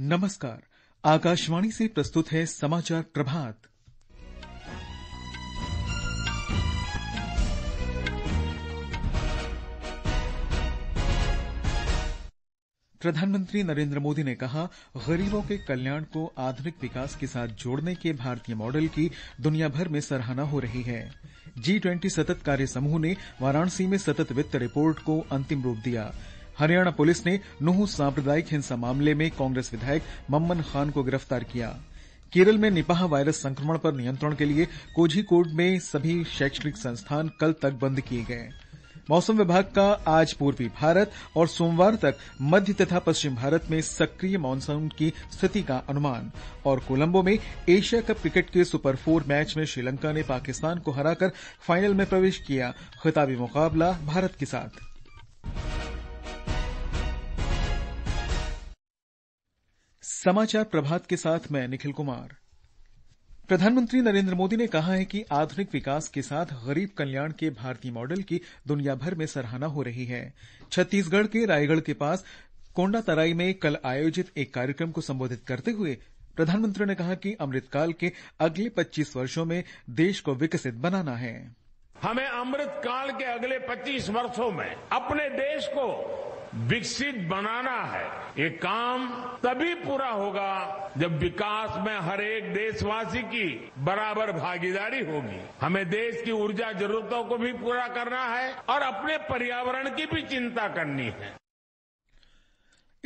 नमस्कार आकाशवाणी से प्रस्तुत है समाचार प्रभात प्रधानमंत्री नरेंद्र मोदी ने कहा गरीबों के कल्याण को आधुनिक विकास के साथ जोड़ने के भारतीय मॉडल की दुनिया भर में सराहना हो रही है जी ट्वेंटी सतत कार्य समूह ने वाराणसी में सतत वित्त रिपोर्ट को अंतिम रूप दिया हरियाणा पुलिस ने नूह सांप्रदायिक हिंसा मामले में कांग्रेस विधायक मम्मन खान को गिरफ्तार किया केरल में निपाह वायरस संक्रमण पर नियंत्रण के लिए कोझिकोड में सभी शैक्षणिक संस्थान कल तक बंद किए गए मौसम विभाग का आज पूर्वी भारत और सोमवार तक मध्य तथा पश्चिम भारत में सक्रिय मानसून की स्थिति का अनुमान और कोलंबो में एशिया कप क्रिकेट के सुपर फोर मैच में श्रीलंका ने पाकिस्तान को हराकर फाइनल में प्रवेश किया खिताबी मुकाबला भारत के साथ समाचार प्रभात के साथ मैं निखिल कुमार प्रधानमंत्री नरेंद्र मोदी ने कहा है कि आधुनिक विकास के साथ गरीब कल्याण के भारतीय मॉडल की दुनिया भर में सराहना हो रही है छत्तीसगढ़ के रायगढ़ के पास कोंडातराई में कल आयोजित एक कार्यक्रम को संबोधित करते हुए प्रधानमंत्री ने कहा कि अमृतकाल के अगले 25 वर्षों में देश को विकसित बनाना है हमें अमृतकाल के अगले 25 वर्षों में अपने देश को विकसित बनाना है ये काम तभी पूरा होगा जब विकास में हर एक देशवासी की बराबर भागीदारी होगी हमें देश की ऊर्जा जरूरतों को भी पूरा करना है और अपने पर्यावरण की भी चिंता करनी है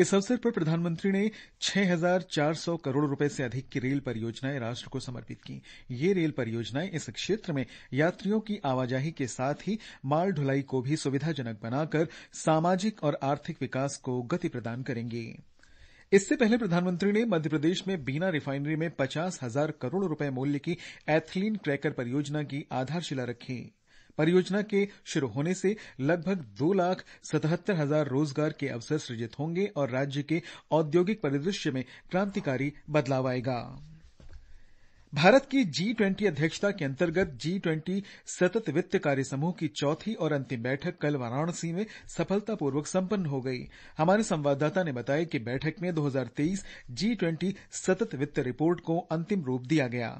इस अवसर पर प्रधानमंत्री ने छह हजार चार सौ करोड़ रुपए से अधिक की रेल परियोजनाएं राष्ट्र को समर्पित की ये रेल परियोजनाएं इस क्षेत्र में यात्रियों की आवाजाही के साथ ही माल ढुलाई को भी सुविधाजनक बनाकर सामाजिक और आर्थिक विकास को गति प्रदान करेंगी इससे पहले प्रधानमंत्री ने मध्यप्रदेश में बीना रिफाइनरी में पचास हजार करोड़ रुपए मूल्य की एथलीन क्रैकर परियोजना की आधारशिला रखी परियोजना के शुरू होने से लगभग दो लाख सतहत्तर हजार रोजगार के अवसर सृजित होंगे और राज्य के औद्योगिक परिदृश्य में क्रांतिकारी बदलाव आएगा भारत की जी ट्वेंटी अध्यक्षता के अंतर्गत जी ट्वेंटी सतत वित्त कार्य समूह की चौथी और अंतिम बैठक कल वाराणसी में सफलतापूर्वक संपन्न हो गई हमारे संवाददाता ने बताया कि बैठक में 2023 जी ट्वेंटी सतत वित्त रिपोर्ट को अंतिम रूप दिया गया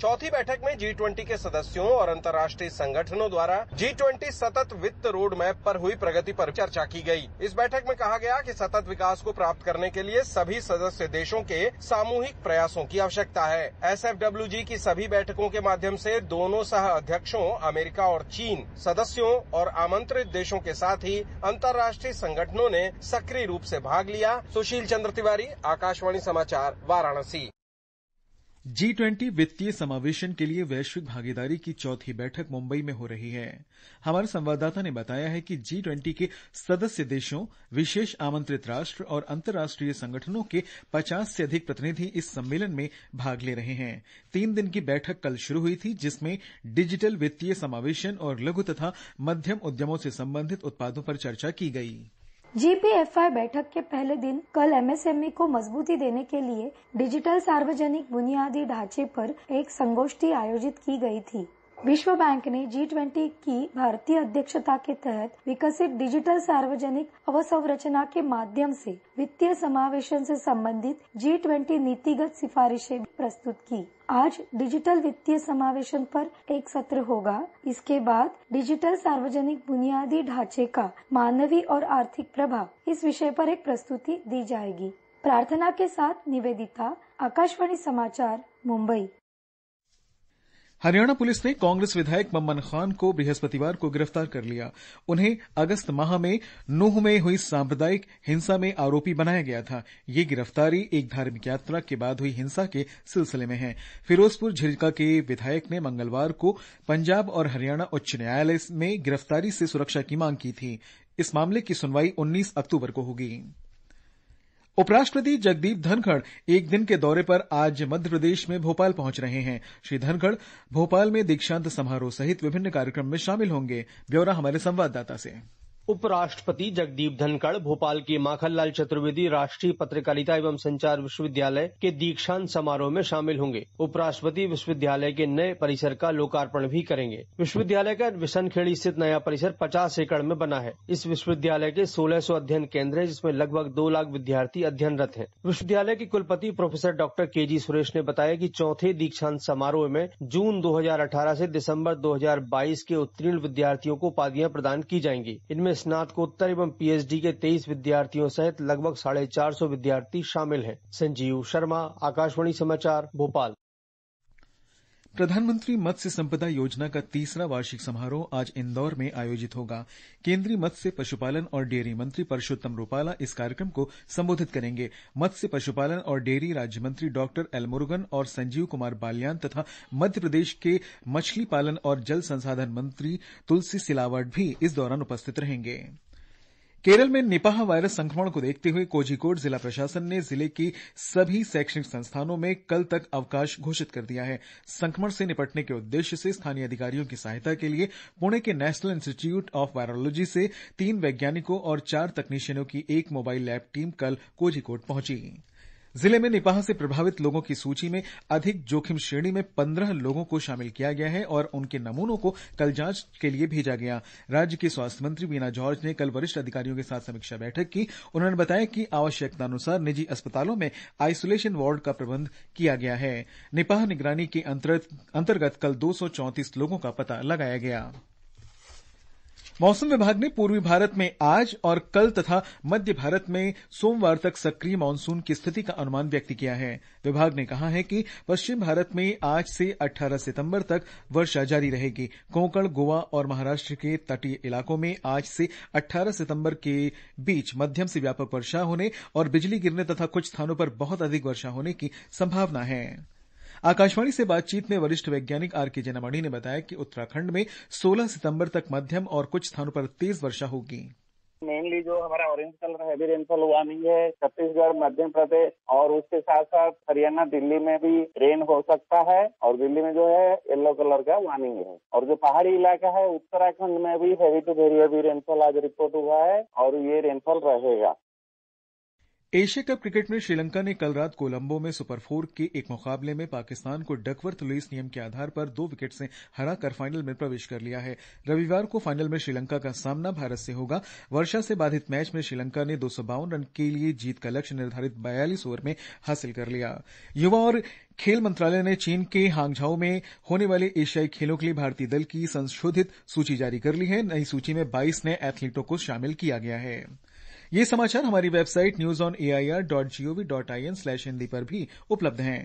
चौथी बैठक में जी ट्वेंटी के सदस्यों और अंतर्राष्ट्रीय संगठनों द्वारा जी ट्वेंटी सतत वित्त रोड मैप पर हुई प्रगति पर चर्चा की गई। इस बैठक में कहा गया कि सतत विकास को प्राप्त करने के लिए सभी सदस्य देशों के सामूहिक प्रयासों की आवश्यकता है एस की सभी बैठकों के माध्यम से दोनों सह अध्यक्षों अमेरिका और चीन सदस्यों और आमंत्रित देशों के साथ ही अंतर्राष्ट्रीय संगठनों ने सक्रिय रूप से भाग लिया सुशील चंद्र तिवारी आकाशवाणी समाचार वाराणसी जी ट्वेंटी वित्तीय समावेशन के लिए वैश्विक भागीदारी की चौथी बैठक मुंबई में हो रही है हमारे संवाददाता ने बताया है कि जी ट्वेंटी के सदस्य देशों विशेष आमंत्रित राष्ट्र और अंतर्राष्ट्रीय संगठनों के 50 से अधिक प्रतिनिधि इस सम्मेलन में भाग ले रहे हैं तीन दिन की बैठक कल शुरू हुई थी जिसमें डिजिटल वित्तीय समावेशन और लघु तथा मध्यम उद्यमों से संबंधित उत्पादों पर चर्चा की गयी जीपीएफआई बैठक के पहले दिन कल एमएसएमई को मजबूती देने के लिए डिजिटल सार्वजनिक बुनियादी ढांचे पर एक संगोष्ठी आयोजित की गई थी विश्व बैंक ने जी ट्वेंटी की भारतीय अध्यक्षता के तहत विकसित डिजिटल सार्वजनिक अवसंरचना के माध्यम से वित्तीय समावेशन से संबंधित जी ट्वेंटी नीतिगत सिफारिशें प्रस्तुत की आज डिजिटल वित्तीय समावेशन पर एक सत्र होगा इसके बाद डिजिटल सार्वजनिक बुनियादी ढांचे का मानवीय और आर्थिक प्रभाव इस विषय पर एक प्रस्तुति दी जाएगी प्रार्थना के साथ निवेदिता आकाशवाणी समाचार मुंबई हरियाणा पुलिस ने कांग्रेस विधायक मम्मन खान को बृहस्पतिवार को गिरफ्तार कर लिया उन्हें अगस्त माह में नूह में हुई सांप्रदायिक हिंसा में आरोपी बनाया गया था ये गिरफ्तारी एक धार्मिक यात्रा के बाद हुई हिंसा के सिलसिले में है फिरोजपुर झिलका के विधायक ने मंगलवार को पंजाब और हरियाणा उच्च न्यायालय में गिरफ्तारी से सुरक्षा की मांग की थी इस मामले की सुनवाई 19 अक्टूबर को होगी उपराष्ट्रपति जगदीप धनखड़ एक दिन के दौरे पर आज मध्य प्रदेश में भोपाल पहुंच रहे हैं श्री धनखड़ भोपाल में दीक्षांत समारोह सहित विभिन्न कार्यक्रम में शामिल होंगे ब्यौरा हमारे संवाददाता से उपराष्ट्रपति जगदीप धनखड़ भोपाल के माखनलाल चतुर्वेदी राष्ट्रीय पत्रकारिता एवं संचार विश्वविद्यालय के दीक्षांत समारोह में शामिल होंगे उपराष्ट्रपति विश्वविद्यालय के नए परिसर का लोकार्पण भी करेंगे विश्वविद्यालय का विशनखेड़ी स्थित नया परिसर पचास एकड़ में बना है इस विश्वविद्यालय के सोलह सौ अध्ययन केंद्र है जिसमें लगभग दो लाख विद्यार्थी अध्ययनरत है विश्वविद्यालय के कुलपति प्रोफेसर डॉक्टर के जी सुरेश ने बताया की चौथे दीक्षांत समारोह में जून दो हजार अठारह दिसंबर दो हजार बाईस के उत्तीर्ण विद्यार्थियों को उपाधियाँ प्रदान की जाएंगी इनमें स्नातकोत्तर एवं पीएचडी के तेईस विद्यार्थियों सहित लगभग साढ़े चार सौ विद्यार्थी शामिल हैं संजीव शर्मा आकाशवाणी समाचार भोपाल प्रधानमंत्री मत्स्य संपदा योजना का तीसरा वार्षिक समारोह आज इंदौर में आयोजित होगा केंद्रीय मत्स्य पशुपालन और डेयरी मंत्री परशोत्तम रूपाला इस कार्यक्रम को संबोधित करेंगे मत्स्य पशुपालन और डेयरी राज्य मंत्री डॉक्टर एल मुरुगन और संजीव कुमार बाल्यान तथा मध्य प्रदेश के मछली पालन और जल संसाधन मंत्री तुलसी सिलावट भी इस दौरान उपस्थित रहेंगे केरल में निपाह वायरस संक्रमण को देखते हुए कोझिकोड जिला प्रशासन ने जिले की सभी शैक्षणिक संस्थानों में कल तक अवकाश घोषित कर दिया है संक्रमण से निपटने के उद्देश्य से स्थानीय अधिकारियों की सहायता के लिए पुणे के नेशनल इंस्टीट्यूट ऑफ वायरोलॉजी से तीन वैज्ञानिकों और चार तकनीशियनों की एक मोबाइल लैब टीम कल कोझिकोड पहुंची जिले में निपाह से प्रभावित लोगों की सूची में अधिक जोखिम श्रेणी में पन्द्रह लोगों को शामिल किया गया है और उनके नमूनों को कल जांच के लिए भेजा गया राज्य के स्वास्थ्य मंत्री वीना जॉर्ज ने कल वरिष्ठ अधिकारियों के साथ समीक्षा बैठक की उन्होंने बताया कि आवश्यकतानुसार निजी अस्पतालों में आइसोलेशन वार्ड का प्रबंध किया गया है निपाह निगरानी के अंतर्गत कल दो लोगों का पता लगाया गया मौसम विभाग ने पूर्वी भारत में आज और कल तथा मध्य भारत में सोमवार तक सक्रिय मानसून की स्थिति का अनुमान व्यक्त किया है विभाग ने कहा है कि पश्चिम भारत में आज से 18 सितंबर तक वर्षा जारी रहेगी कोंकण गोवा और महाराष्ट्र के तटीय इलाकों में आज से 18 सितंबर के बीच मध्यम से व्यापक वर्षा होने और बिजली गिरने तथा कुछ स्थानों पर बहुत अधिक वर्षा होने की संभावना है आकाशवाणी से बातचीत में वरिष्ठ वैज्ञानिक आर के जेनामणि ने बताया कि उत्तराखंड में 16 सितंबर तक मध्यम और कुछ स्थानों पर तेज वर्षा होगी मेनली जो हमारा ऑरेंज कलर हैवी रेनफॉल नहीं है छत्तीसगढ़ मध्य प्रदेश और उसके साथ साथ हरियाणा दिल्ली में भी रेन हो सकता है और दिल्ली में जो है येलो कलर का वार्निंग है और जो पहाड़ी इलाका है उत्तराखंड में भी heavy to very heavy rainfall आज रिपोर्ट हुआ है और ये रेनफॉल रहेगा एशिया कप क्रिकेट में श्रीलंका ने कल रात कोलंबो में सुपर फोर के एक मुकाबले में पाकिस्तान को डकवर्थ लुईस नियम के आधार पर दो विकेट से हराकर फाइनल में प्रवेश कर लिया है रविवार को फाइनल में श्रीलंका का सामना भारत से होगा वर्षा से बाधित मैच में श्रीलंका ने दो रन के लिए जीत का लक्ष्य निर्धारित बयालीस ओवर में हासिल कर लिया युवा और खेल मंत्रालय ने चीन के हांगझाओ में होने वाले एशियाई खेलों के लिए भारतीय दल की संशोधित सूची जारी कर ली है नई सूची में 22 नए एथलीटों को शामिल किया गया है ये समाचार हमारी website news on A I R dot G O V dot I N slash Hindi पर भी उपलब्ध हैं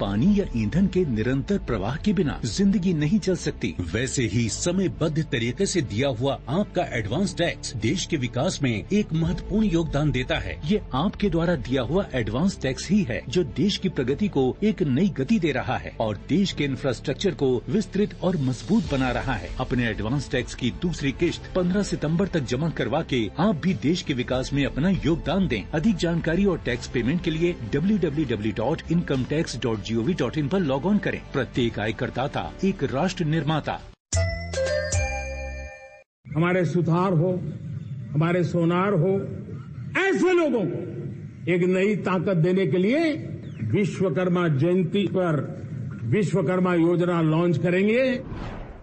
पानी या ईंधन के निरंतर प्रवाह के बिना जिंदगी नहीं चल सकती वैसे ही समय बद्ध तरीके से दिया हुआ आपका एडवांस टैक्स देश के विकास में एक महत्वपूर्ण योगदान देता है ये आपके द्वारा दिया हुआ एडवांस टैक्स ही है जो देश की प्रगति को एक नई गति दे रहा है और देश के इंफ्रास्ट्रक्चर को विस्तृत और मजबूत बना रहा है अपने एडवांस टैक्स की दूसरी किश्त पंद्रह सितम्बर तक जमा करवा के आप भी देश के विकास में अपना योगदान दें अधिक जानकारी और टैक्स पेमेंट के लिए W W W dot income tax dot G dot in पर लॉग ऑन करें प्रत्येक आयकरदाता एक राष्ट्र निर्माता हमारे सुथार हो हमारे सोनार हो ऐसे लोगों को एक नई ताकत देने के लिए विश्वकर्मा जयंती पर विश्वकर्मा योजना लॉन्च करेंगे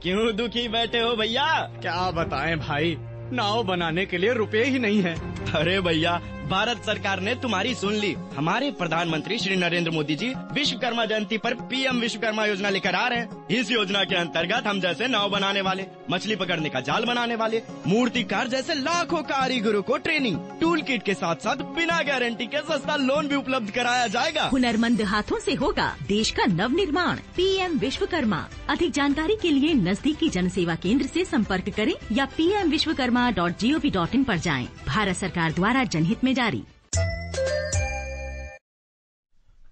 क्यों दुखी बैठे हो भैया क्या बताएं भाई नाव बनाने के लिए रुपए ही नहीं है अरे भैया भारत सरकार ने तुम्हारी सुन ली हमारे प्रधानमंत्री श्री नरेंद्र मोदी जी विश्वकर्मा जयंती पर पीएम विश्वकर्मा योजना लेकर आ रहे हैं इस योजना के अंतर्गत हम जैसे नाव बनाने वाले मछली पकड़ने का जाल बनाने वाले मूर्तिकार जैसे लाखों कारीगरों को ट्रेनिंग टूल किट के साथ साथ बिना गारंटी के सस्ता लोन भी उपलब्ध कराया जाएगा हुनरमंद हाथों ऐसी होगा देश का नव निर्माण पीएम विश्वकर्मा अधिक जानकारी के लिए नजदीकी जनसेवा केंद्र ऐसी संपर्क करें या P M Vishwakarma dot G O V dot in आरोप जाए भारत सरकार द्वारा जनहित में जारी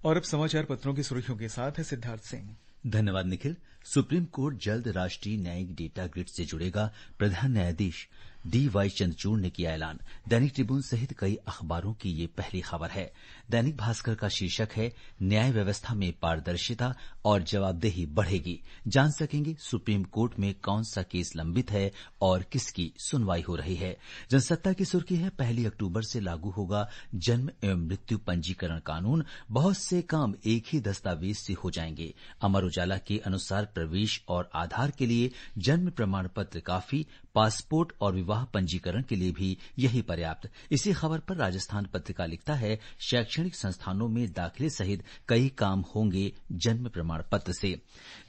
और अब समाचार पत्रों की सुर्खियों के साथ है सिद्धार्थ सिंह धन्यवाद निखिल सुप्रीम कोर्ट जल्द राष्ट्रीय न्यायिक डेटा ग्रिड से जुड़ेगा प्रधान न्यायाधीश डी वाई चंद्रचूड़ ने किया ऐलान दैनिक ट्रिब्यून सहित कई अखबारों की ये पहली खबर है दैनिक भास्कर का शीर्षक है न्याय व्यवस्था में पारदर्शिता और जवाबदेही बढ़ेगी जान सकेंगे सुप्रीम कोर्ट में कौन सा केस लंबित है और किसकी सुनवाई हो रही है जनसत्ता की सुर्खी है पहली अक्टूबर से लागू होगा जन्म एवं मृत्यु पंजीकरण कानून बहुत से काम एक ही दस्तावेज से हो जाएंगे अमर उजाला के अनुसार प्रवेश और आधार के लिए जन्म प्रमाण पत्र काफी पासपोर्ट और विवाह पंजीकरण के लिए भी यही पर्याप्त इसी खबर पर राजस्थान पत्रिका लिखता है शैक्षणिक संस्थानों में दाखिले सहित कई काम होंगे जन्म प्रमाण पत्र से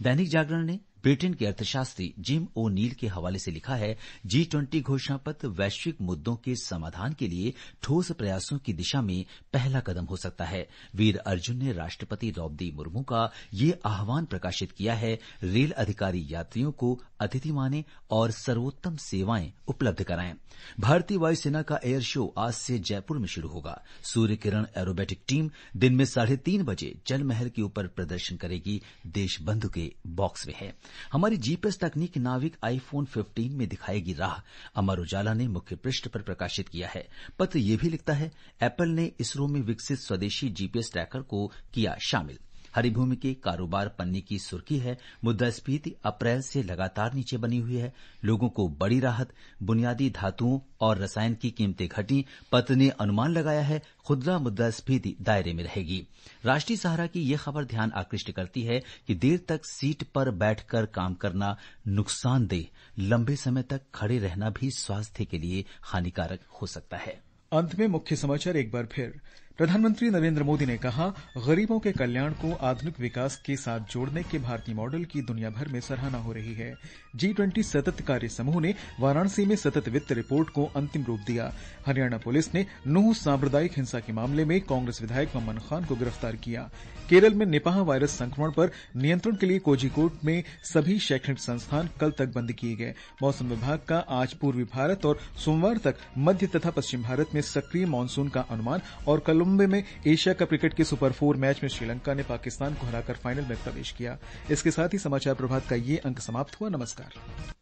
दैनिक जागरण ब्रिटेन के अर्थशास्त्री जिम ओ नील के हवाले से लिखा है जी ट्वेंटी घोषणा पत्र वैश्विक मुद्दों के समाधान के लिए ठोस प्रयासों की दिशा में पहला कदम हो सकता है वीर अर्जुन ने राष्ट्रपति द्रौपदी मुर्मू का ये आह्वान प्रकाशित किया है रेल अधिकारी यात्रियों को अतिथि माने और सर्वोत्तम सेवाएं उपलब्ध कराएं भारतीय वायुसेना का एयर शो आज से जयपुर में शुरू होगा सूर्य किरण एरोबेटिक टीम दिन में साढ़े तीन बजे जलमहल के ऊपर प्रदर्शन करेगी देशबंधु के बॉक्स में है हमारी जीपीएस तकनीक नाविक आईफोन 15 में दिखाएगी राह अमर उजाला ने मुख्य पृष्ठ पर प्रकाशित किया है पत्र यह भी लिखता है एप्पल ने इसरो में विकसित स्वदेशी जीपीएस ट्रैकर को किया शामिल हरिभूमि के कारोबार पन्ने की सुर्खी है मुद्रास्फीति अप्रैल से लगातार नीचे बनी हुई है लोगों को बड़ी राहत बुनियादी धातुओं और रसायन की कीमतें घटी पत्र ने अनुमान लगाया है खुदरा मुद्रास्फीति दायरे में रहेगी राष्ट्रीय सहारा की यह खबर ध्यान आकृष्ट करती है कि देर तक सीट पर बैठकर काम करना नुकसानदेह लंबे समय तक खड़े रहना भी स्वास्थ्य के लिए हानिकारक हो सकता है अंत में मुख्य समाचार एक बार फिर प्रधानमंत्री नरेंद्र मोदी ने कहा गरीबों के कल्याण को आधुनिक विकास के साथ जोड़ने के भारतीय मॉडल की दुनिया भर में सराहना हो रही है जी ट्वेंटी सतत कार्य समूह ने वाराणसी में सतत वित्त रिपोर्ट को अंतिम रूप दिया हरियाणा पुलिस ने नूह सांप्रदायिक हिंसा के मामले में कांग्रेस विधायक ममन खान को गिरफ्तार किया केरल में निपाह वायरस संक्रमण पर नियंत्रण के लिए कोझिकोड में सभी शैक्षणिक संस्थान कल तक बंद किए गए मौसम विभाग का आज पूर्वी भारत और सोमवार तक मध्य तथा पश्चिम भारत में सक्रिय मानसून का अनुमान और कल कोलंबो में एशिया कप क्रिकेट के सुपर फोर मैच में श्रीलंका ने पाकिस्तान को हराकर फाइनल में प्रवेश किया इसके साथ ही समाचार प्रभात का ये अंक समाप्त हुआ नमस्कार